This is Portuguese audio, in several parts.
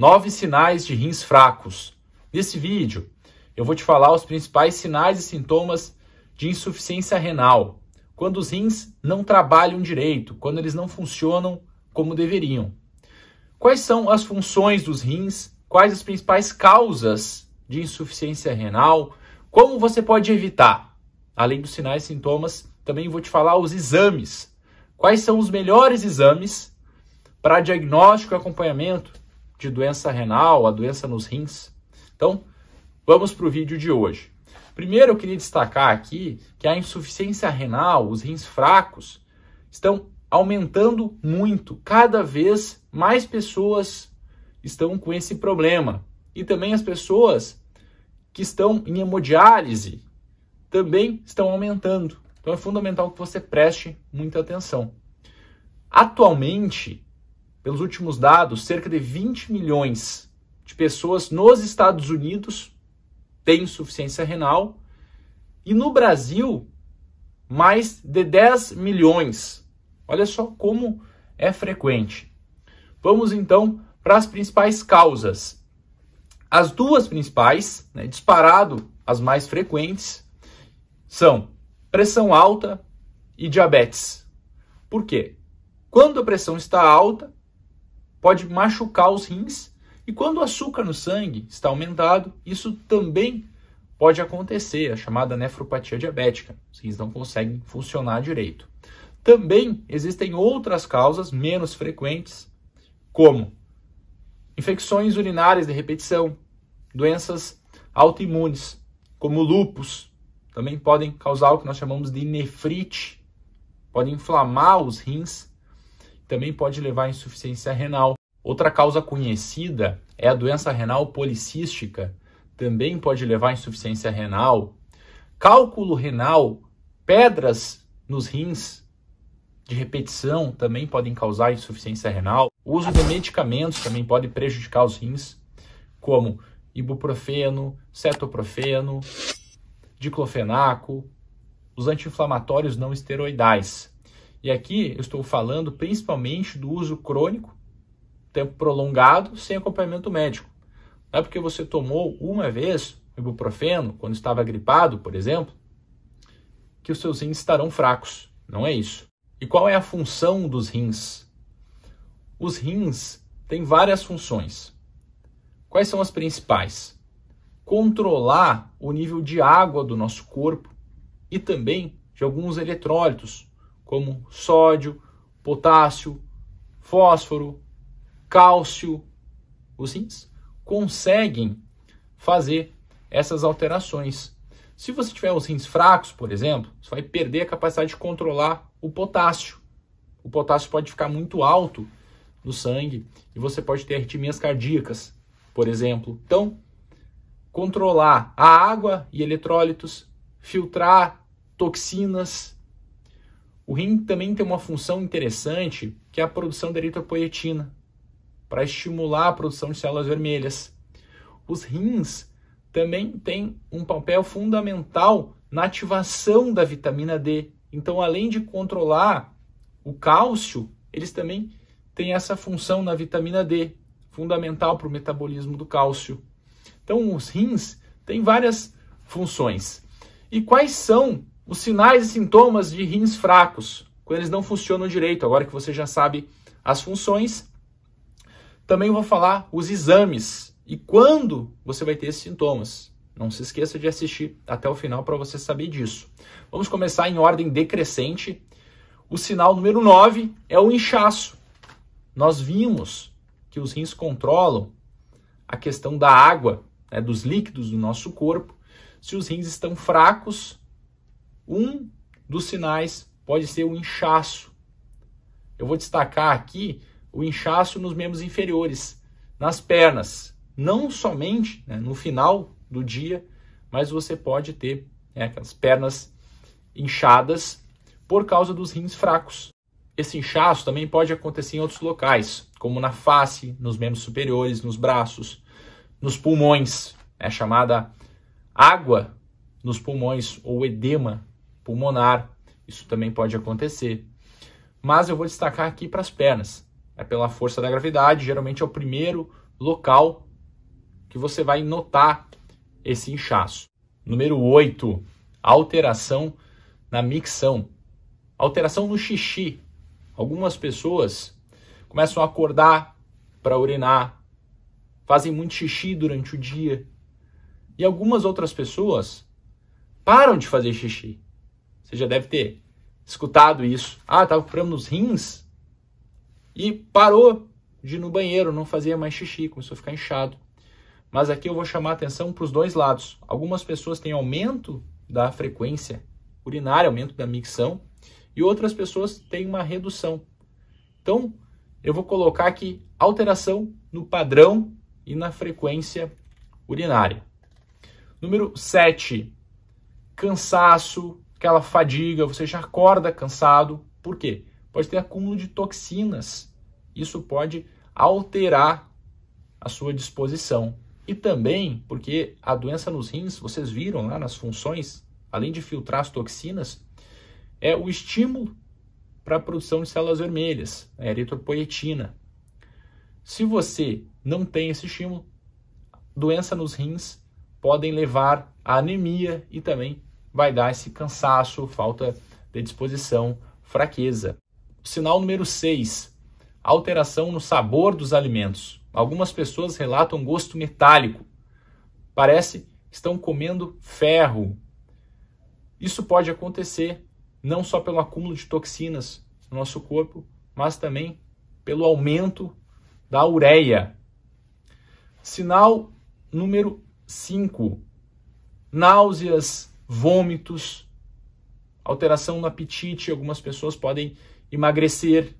Nove sinais de rins fracos. Nesse vídeo, eu vou te falar os principais sinais e sintomas de insuficiência renal, quando os rins não trabalham direito, quando eles não funcionam como deveriam. Quais são as funções dos rins? Quais as principais causas de insuficiência renal? Como você pode evitar? Além dos sinais e sintomas, também vou te falar os exames. Quais são os melhores exames para diagnóstico e acompanhamento de doença renal, a doença nos rins. Então, vamos para o vídeo de hoje. Primeiro, eu queria destacar aqui que a insuficiência renal, os rins fracos, estão aumentando muito. Cada vez mais pessoas estão com esse problema. E também as pessoas que estão em hemodiálise também estão aumentando. Então é fundamental que você preste muita atenção. Atualmente, pelos últimos dados, cerca de 20 milhões de pessoas nos Estados Unidos têm insuficiência renal e no Brasil, mais de 10 milhões. Olha só como é frequente. Vamos então para as principais causas. As duas principais, né, disparado as mais frequentes, são pressão alta e diabetes. Por quê? Quando a pressão está alta, pode machucar os rins. E quando o açúcar no sangue está aumentado, isso também pode acontecer, a chamada nefropatia diabética. Os rins não conseguem funcionar direito. Também existem outras causas menos frequentes, como infecções urinárias de repetição, doenças autoimunes, como lupus, também podem causar o que nós chamamos de nefrite, podem inflamar os rins, também pode levar à insuficiência renal, Outra causa conhecida é a doença renal policística, também pode levar à insuficiência renal, cálculo renal, pedras nos rins de repetição também podem causar insuficiência renal. O uso de medicamentos também pode prejudicar os rins, como ibuprofeno, cetoprofeno, diclofenaco, os anti-inflamatórios não esteroidais. E aqui eu estou falando principalmente do uso crônico tempo prolongado sem acompanhamento médico. Não é porque você tomou uma vez ibuprofeno quando estava gripado, por exemplo, que os seus rins estarão fracos. Não é isso. E qual é a função dos rins? Os rins têm várias funções. Quais são as principais? Controlar o nível de água do nosso corpo e também de alguns eletrólitos, como sódio, potássio, fósforo, cálcio, os rins conseguem fazer essas alterações. Se você tiver os rins fracos, por exemplo, você vai perder a capacidade de controlar o potássio. O potássio pode ficar muito alto no sangue e você pode ter arritmias cardíacas, por exemplo. Então, controlar a água e eletrólitos, filtrar toxinas. O rim também tem uma função interessante, que é a produção de eritropoietina para estimular a produção de células vermelhas. Os rins também têm um papel fundamental na ativação da vitamina D. Então, além de controlar o cálcio, eles também têm essa função na vitamina D, fundamental para o metabolismo do cálcio. Então, os rins têm várias funções. E quais são os sinais e sintomas de rins fracos? Quando eles não funcionam direito, agora que você já sabe as funções, também vou falar os exames e quando você vai ter esses sintomas. Não se esqueça de assistir até o final para você saber disso. Vamos começar em ordem decrescente. O sinal número 9 é o inchaço. Nós vimos que os rins controlam a questão da água, né, dos líquidos do nosso corpo. Se os rins estão fracos, um dos sinais pode ser o inchaço. Eu vou destacar aqui o inchaço nos membros inferiores, nas pernas. Não somente né, no final do dia, mas você pode ter né, aquelas pernas inchadas por causa dos rins fracos. Esse inchaço também pode acontecer em outros locais, como na face, nos membros superiores, nos braços, nos pulmões, é chamada água nos pulmões ou edema pulmonar. Isso também pode acontecer. Mas eu vou destacar aqui para as pernas é pela força da gravidade, geralmente é o primeiro local que você vai notar esse inchaço. Número 8, alteração na micção. Alteração no xixi. Algumas pessoas começam a acordar para urinar, fazem muito xixi durante o dia. E algumas outras pessoas param de fazer xixi. Você já deve ter escutado isso. Ah, estava com problema nos rins? E parou de ir no banheiro, não fazia mais xixi, começou a ficar inchado. Mas aqui eu vou chamar atenção para os dois lados. Algumas pessoas têm aumento da frequência urinária, aumento da micção, e outras pessoas têm uma redução. Então, eu vou colocar aqui alteração no padrão e na frequência urinária. Número 7, cansaço, aquela fadiga, você já acorda cansado. Por quê? Pode ter acúmulo de toxinas isso pode alterar a sua disposição. E também porque a doença nos rins, vocês viram lá nas funções, além de filtrar as toxinas, é o estímulo para a produção de células vermelhas, a né, eritropoietina. Se você não tem esse estímulo, doença nos rins podem levar à anemia e também vai dar esse cansaço, falta de disposição, fraqueza. Sinal número 6, alteração no sabor dos alimentos. Algumas pessoas relatam gosto metálico. Parece que estão comendo ferro. Isso pode acontecer não só pelo acúmulo de toxinas no nosso corpo, mas também pelo aumento da ureia. Sinal número 5: náuseas, vômitos, alteração no apetite. Algumas pessoas podem emagrecer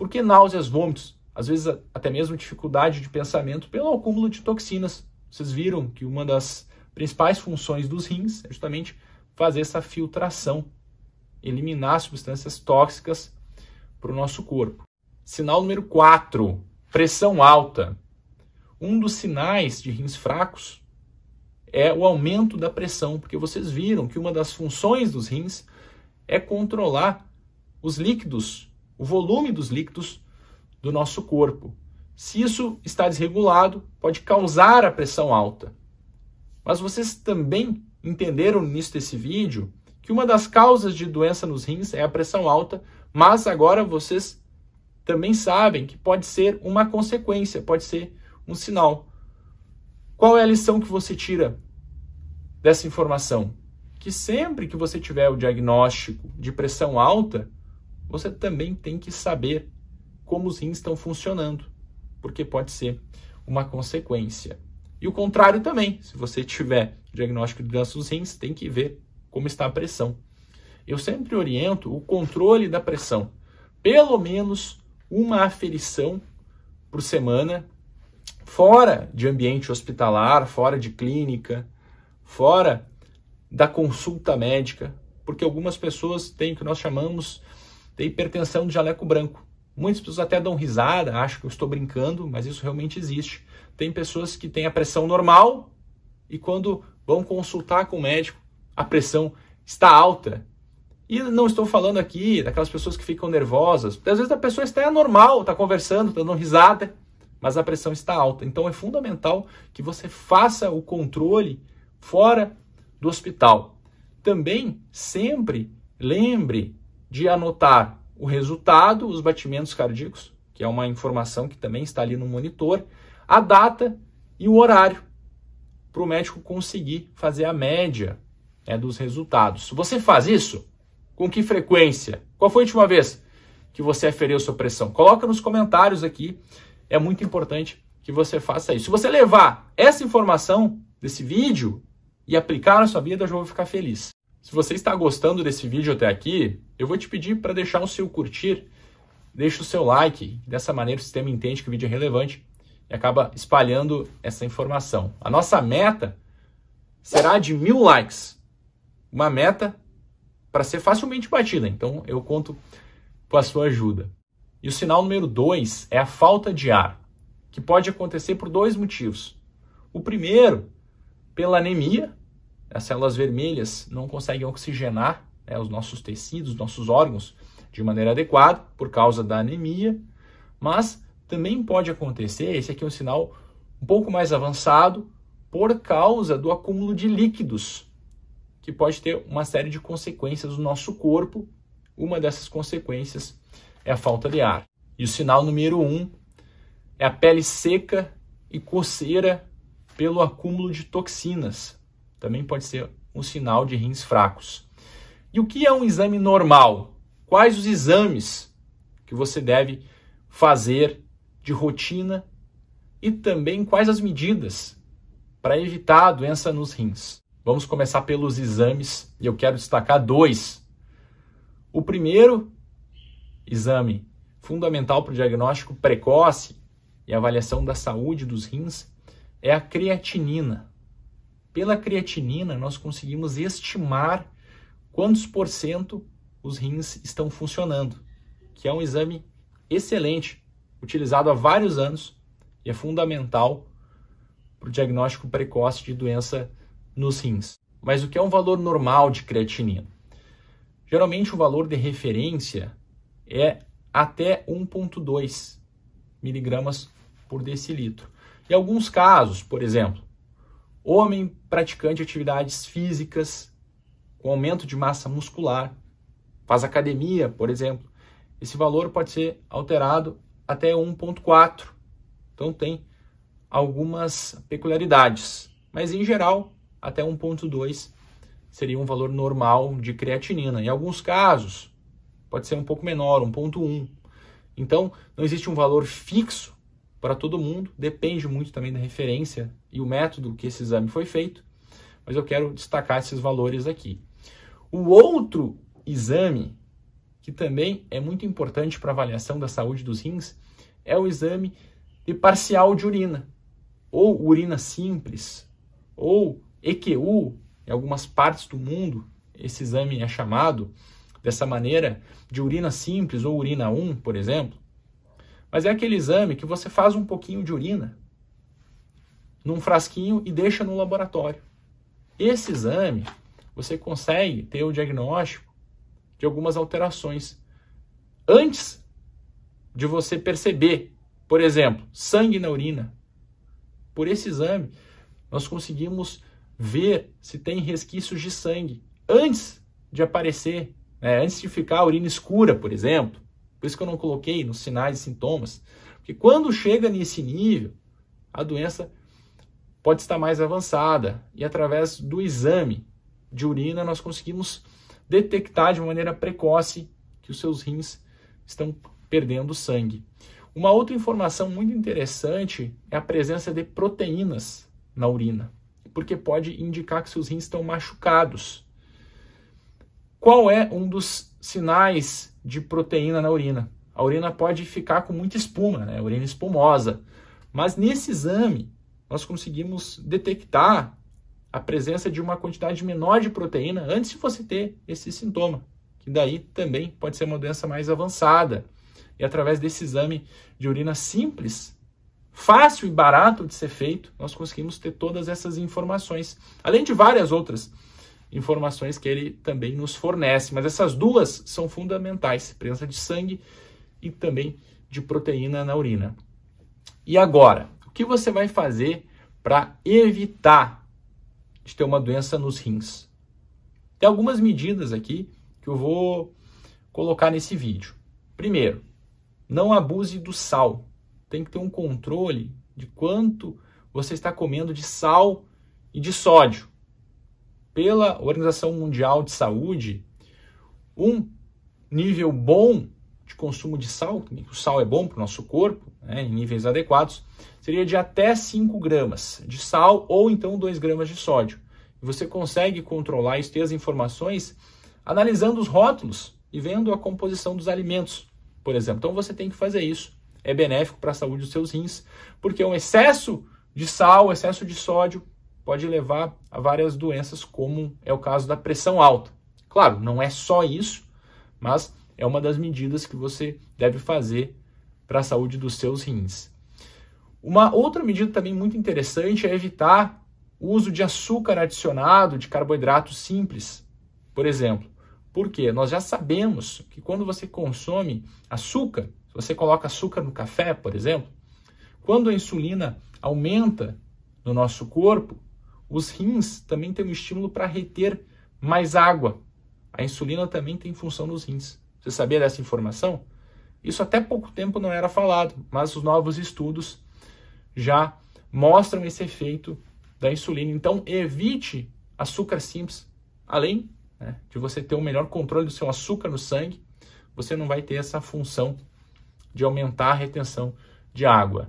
porque náuseas, vômitos, às vezes até mesmo dificuldade de pensamento pelo acúmulo de toxinas. Vocês viram que uma das principais funções dos rins é justamente fazer essa filtração, eliminar substâncias tóxicas para o nosso corpo. Sinal número 4, pressão alta. Um dos sinais de rins fracos é o aumento da pressão, porque vocês viram que uma das funções dos rins é controlar os líquidos o volume dos líquidos do nosso corpo. Se isso está desregulado, pode causar a pressão alta. Mas vocês também entenderam nisso desse vídeo que uma das causas de doença nos rins é a pressão alta, mas agora vocês também sabem que pode ser uma consequência, pode ser um sinal. Qual é a lição que você tira dessa informação? Que sempre que você tiver o diagnóstico de pressão alta, você também tem que saber como os rins estão funcionando, porque pode ser uma consequência. E o contrário também, se você tiver diagnóstico de doença dos rins, tem que ver como está a pressão. Eu sempre oriento o controle da pressão, pelo menos uma aferição por semana, fora de ambiente hospitalar, fora de clínica, fora da consulta médica, porque algumas pessoas têm o que nós chamamos ter hipertensão de jaleco branco. Muitas pessoas até dão risada, acham que eu estou brincando, mas isso realmente existe. Tem pessoas que têm a pressão normal e quando vão consultar com o médico, a pressão está alta. E não estou falando aqui daquelas pessoas que ficam nervosas. Às vezes a pessoa está normal, está conversando, está dando risada, mas a pressão está alta. Então é fundamental que você faça o controle fora do hospital. Também sempre lembre de anotar o resultado, os batimentos cardíacos, que é uma informação que também está ali no monitor, a data e o horário, para o médico conseguir fazer a média né, dos resultados. Você faz isso? Com que frequência? Qual foi a última vez que você aferiu sua pressão? Coloca nos comentários aqui. É muito importante que você faça isso. Se você levar essa informação desse vídeo e aplicar na sua vida, eu já vou ficar feliz. Se você está gostando desse vídeo até aqui, eu vou te pedir para deixar o seu curtir, deixa o seu like, dessa maneira o sistema entende que o vídeo é relevante e acaba espalhando essa informação. A nossa meta será de mil likes, uma meta para ser facilmente batida, então eu conto com a sua ajuda. E o sinal número dois é a falta de ar, que pode acontecer por dois motivos. O primeiro, pela anemia, as células vermelhas não conseguem oxigenar né, os nossos tecidos, nossos órgãos de maneira adequada por causa da anemia, mas também pode acontecer, esse aqui é um sinal um pouco mais avançado, por causa do acúmulo de líquidos, que pode ter uma série de consequências no nosso corpo. Uma dessas consequências é a falta de ar. E o sinal número um é a pele seca e coceira pelo acúmulo de toxinas, também pode ser um sinal de rins fracos. E o que é um exame normal? Quais os exames que você deve fazer de rotina e também quais as medidas para evitar a doença nos rins? Vamos começar pelos exames e eu quero destacar dois. O primeiro exame fundamental para o diagnóstico precoce e avaliação da saúde dos rins é a creatinina. Pela creatinina, nós conseguimos estimar quantos por cento os rins estão funcionando, que é um exame excelente, utilizado há vários anos e é fundamental para o diagnóstico precoce de doença nos rins. Mas o que é um valor normal de creatinina? Geralmente o valor de referência é até 1,2 miligramas por decilitro. Em alguns casos, por exemplo, homem praticante atividades físicas com aumento de massa muscular, faz academia, por exemplo, esse valor pode ser alterado até 1.4. Então tem algumas peculiaridades, mas em geral até 1.2 seria um valor normal de creatinina. Em alguns casos pode ser um pouco menor, 1.1. Então não existe um valor fixo para todo mundo, depende muito também da referência e o método que esse exame foi feito, mas eu quero destacar esses valores aqui. O outro exame que também é muito importante para avaliação da saúde dos rins é o exame de parcial de urina, ou urina simples, ou EQU, em algumas partes do mundo esse exame é chamado dessa maneira de urina simples ou urina 1, por exemplo. Mas é aquele exame que você faz um pouquinho de urina num frasquinho e deixa no laboratório. Esse exame, você consegue ter o diagnóstico de algumas alterações antes de você perceber, por exemplo, sangue na urina. Por esse exame, nós conseguimos ver se tem resquícios de sangue antes de aparecer, né? antes de ficar a urina escura, por exemplo, por isso que eu não coloquei nos sinais e sintomas. Porque quando chega nesse nível, a doença pode estar mais avançada. E através do exame de urina, nós conseguimos detectar de maneira precoce que os seus rins estão perdendo sangue. Uma outra informação muito interessante é a presença de proteínas na urina, porque pode indicar que seus rins estão machucados. Qual é um dos sinais de proteína na urina. A urina pode ficar com muita espuma, né? urina espumosa. Mas nesse exame, nós conseguimos detectar a presença de uma quantidade menor de proteína antes de você ter esse sintoma, que daí também pode ser uma doença mais avançada. E através desse exame de urina simples, fácil e barato de ser feito, nós conseguimos ter todas essas informações, além de várias outras informações que ele também nos fornece. Mas essas duas são fundamentais: presença de sangue e também de proteína na urina. E agora, o que você vai fazer para evitar de ter uma doença nos rins? Tem algumas medidas aqui que eu vou colocar nesse vídeo. Primeiro, não abuse do sal. Tem que ter um controle de quanto você está comendo de sal e de sódio pela Organização Mundial de Saúde um nível bom de consumo de sal, o sal é bom para o nosso corpo, né, em níveis adequados, seria de até 5 gramas de sal ou então 2 gramas de sódio. E você consegue controlar isso, ter as informações analisando os rótulos e vendo a composição dos alimentos, por exemplo. Então você tem que fazer isso. É benéfico para a saúde dos seus rins, porque um excesso de sal, excesso de sódio pode levar a várias doenças, como é o caso da pressão alta. Claro, não é só isso, mas é uma das medidas que você deve fazer para a saúde dos seus rins. Uma outra medida também muito interessante é evitar o uso de açúcar adicionado, de carboidratos simples, por exemplo. Porque nós já sabemos que quando você consome açúcar, se você coloca açúcar no café, por exemplo, quando a insulina aumenta no nosso corpo, os rins também têm um estímulo para reter mais água. A insulina também tem função nos rins. Você sabia dessa informação? Isso até pouco tempo não era falado, mas os novos estudos já mostram esse efeito da insulina. Então, evite açúcar simples. Além né, de você ter o um melhor controle do seu açúcar no sangue, você não vai ter essa função de aumentar a retenção de água.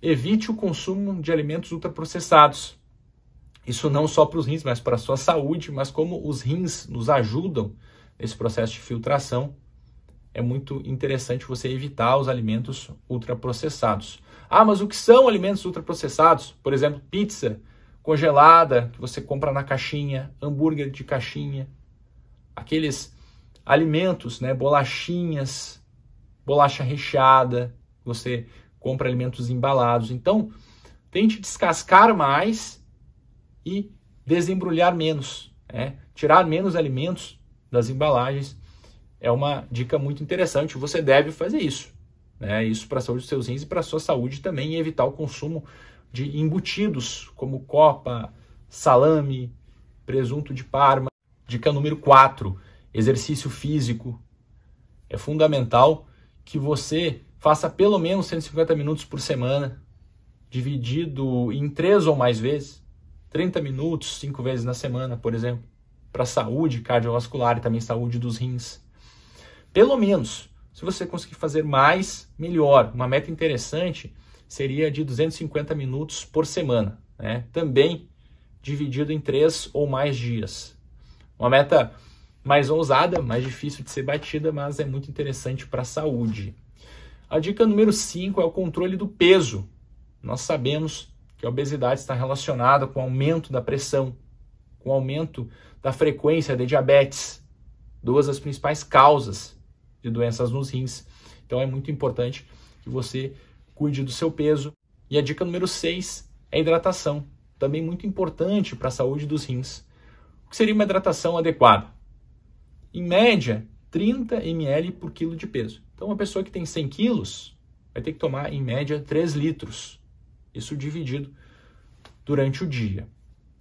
Evite o consumo de alimentos ultraprocessados. Isso não só para os rins, mas para a sua saúde, mas como os rins nos ajudam nesse processo de filtração, é muito interessante você evitar os alimentos ultraprocessados. Ah, mas o que são alimentos ultraprocessados? Por exemplo, pizza congelada que você compra na caixinha, hambúrguer de caixinha, aqueles alimentos, né, bolachinhas, bolacha recheada, você compra alimentos embalados. Então, tente descascar mais e desembrulhar menos, né? tirar menos alimentos das embalagens é uma dica muito interessante. Você deve fazer isso, né? Isso para a saúde dos seus rins e para a sua saúde também, e evitar o consumo de embutidos como copa, salame, presunto de parma. Dica número 4, exercício físico. É fundamental que você faça pelo menos 150 minutos por semana, dividido em três ou mais vezes. 30 minutos, cinco vezes na semana, por exemplo, para saúde cardiovascular e também saúde dos rins. Pelo menos, se você conseguir fazer mais, melhor. Uma meta interessante seria de 250 minutos por semana, né? Também dividido em três ou mais dias. Uma meta mais ousada, mais difícil de ser batida, mas é muito interessante para a saúde. A dica número 5 é o controle do peso. Nós sabemos que a obesidade está relacionada com o aumento da pressão, com o aumento da frequência de diabetes, duas das principais causas de doenças nos rins. Então é muito importante que você cuide do seu peso. E a dica número 6 é hidratação, também muito importante para a saúde dos rins. O que seria uma hidratação adequada? Em média, 30 ml por quilo de peso. Então, uma pessoa que tem 100 quilos vai ter que tomar, em média, 3 litros isso dividido durante o dia,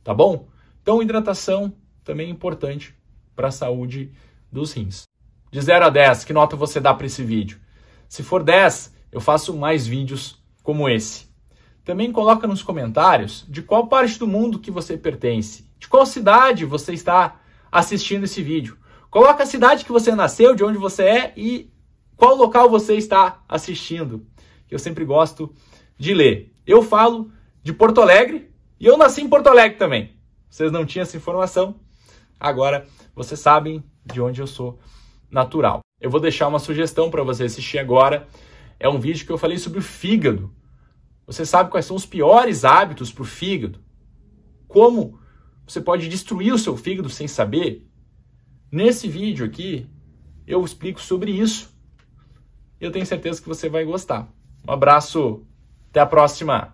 tá bom? Então, hidratação também é importante para a saúde dos rins. De 0 a 10, que nota você dá para esse vídeo? Se for 10, eu faço mais vídeos como esse. Também coloca nos comentários de qual parte do mundo que você pertence, de qual cidade você está assistindo esse vídeo. Coloca a cidade que você nasceu, de onde você é e qual local você está assistindo. Eu sempre gosto de ler. Eu falo de Porto Alegre e eu nasci em Porto Alegre também. Vocês não tinham essa informação, agora vocês sabem de onde eu sou natural. Eu vou deixar uma sugestão para você assistir agora. É um vídeo que eu falei sobre o fígado. Você sabe quais são os piores hábitos para o fígado? Como você pode destruir o seu fígado sem saber? Nesse vídeo aqui, eu explico sobre isso. Eu tenho certeza que você vai gostar. Um abraço até a próxima!